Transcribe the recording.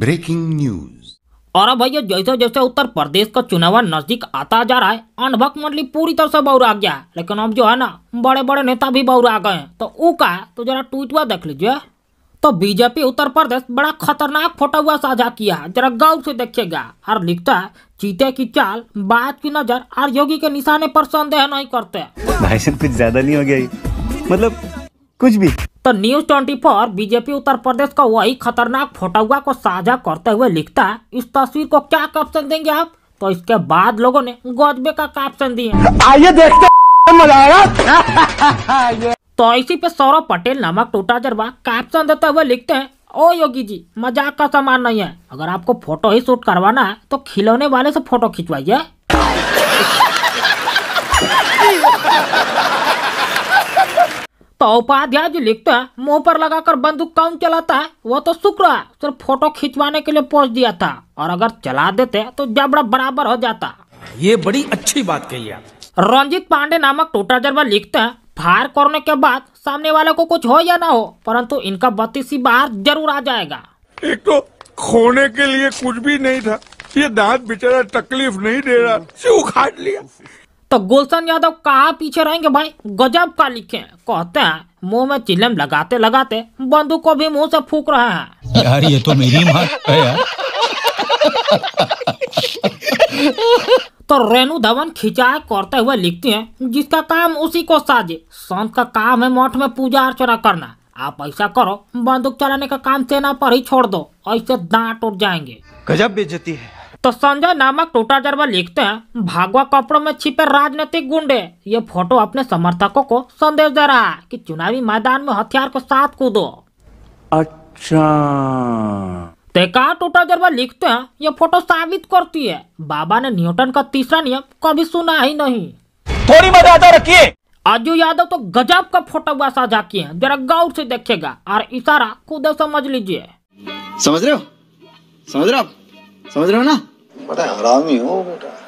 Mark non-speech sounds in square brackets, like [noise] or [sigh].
breaking news और अब भैया जैसे जैसे उत्तर प्रदेश का चुनाव नजदीक आता जा रहा है अनभक्त मंडली पूरी तरह से आ गया है लेकिन अब जो है ना बड़े बड़े नेता भी आ गए हैं तो वो का है तो जरा ट्वीट हुआ देख लीजिए तो बीजेपी उत्तर प्रदेश बड़ा खतरनाक फोटो हुआ साझा किया है जरा गौर से देखेगा हर लिखता है चीते की चाल बात की नजर और योगी के निशाने पर संदेह नहीं करते भाई कुछ ज्यादा नहीं हो गया मतलब कुछ भी तो news twenty four BJP Uttar Pradesh का वही खतरनाक फोटोआ को साझा करते हुए लिखता है इस तस्वीर को क्या कैप्शन देंगे आप तो इसके बाद लोगों ने गौजबे का कैप्शन दिए आइए देखते [laughs] तो इसी पे सौरभ पटेल नामक टूटा जरबा कैप्शन देते हुए लिखते हैं ओ योगी जी मजाक का सामान नहीं है अगर आपको फोटो ही शूट करवाना है तो खिलौने वाले से फोटो खिंचवाइए [laughs] तो उपाध्याय जी लिखते हैं मुंह पर लगाकर बंदूक कौन चलाता है वो तो शुक्र है सिर्फ फोटो खिंचवाने के लिए पहुँच दिया था और अगर चला देते तो जबड़ा बराबर हो जाता ये बड़ी अच्छी बात कही रंजित रंजीत पांडे नामक टोटा जरबा लिखते है फायर करने के बाद सामने वाले को कुछ हो या ना हो परंतु इनका बत्तीसी बाहर जरूर आ जाएगा एक तो खोने के लिए कुछ भी नहीं था ये दांत बेचारा तकलीफ नहीं दे रहा उखाड़ लिया तो गुलशन यादव कहा पीछे रहेंगे भाई गजब का लिखे कहते हैं मुंह में चिलम लगाते लगाते बंदूक को भी मुंह से फूक रहे हैं यार ये तो मेरी है यार तो रेणु धवन खिंचाए करते हुए लिखती हैं जिसका काम उसी को साजे संत का काम है मठ में पूजा अर्चना करना आप ऐसा करो बंदूक चलाने का काम सेना पर ही छोड़ दो ऐसे दांत उठ जाएंगे गजब बेचती है तो संजय नामक टोटा जरवा लिखते हैं भागवा कपड़ों में छिपे राजनीतिक गुंडे ये फोटो अपने समर्थकों को संदेश दे रहा है कि चुनावी मैदान में हथियार को साथ कूदो अच्छा तो कहा टोटा जरवा लिखते हैं ये फोटो साबित करती है बाबा ने न्यूटन का तीसरा नियम कभी सुना ही नहीं थोड़ी मर्यादा रखिए अजू यादव तो गजब का फोटो हुआ साझा किए हैं जरा गौर से देखेगा और इशारा खुद समझ लीजिए समझ रहे हो समझ रहे हो समझ रहे हो ना बड़ा हरामी हो बेटा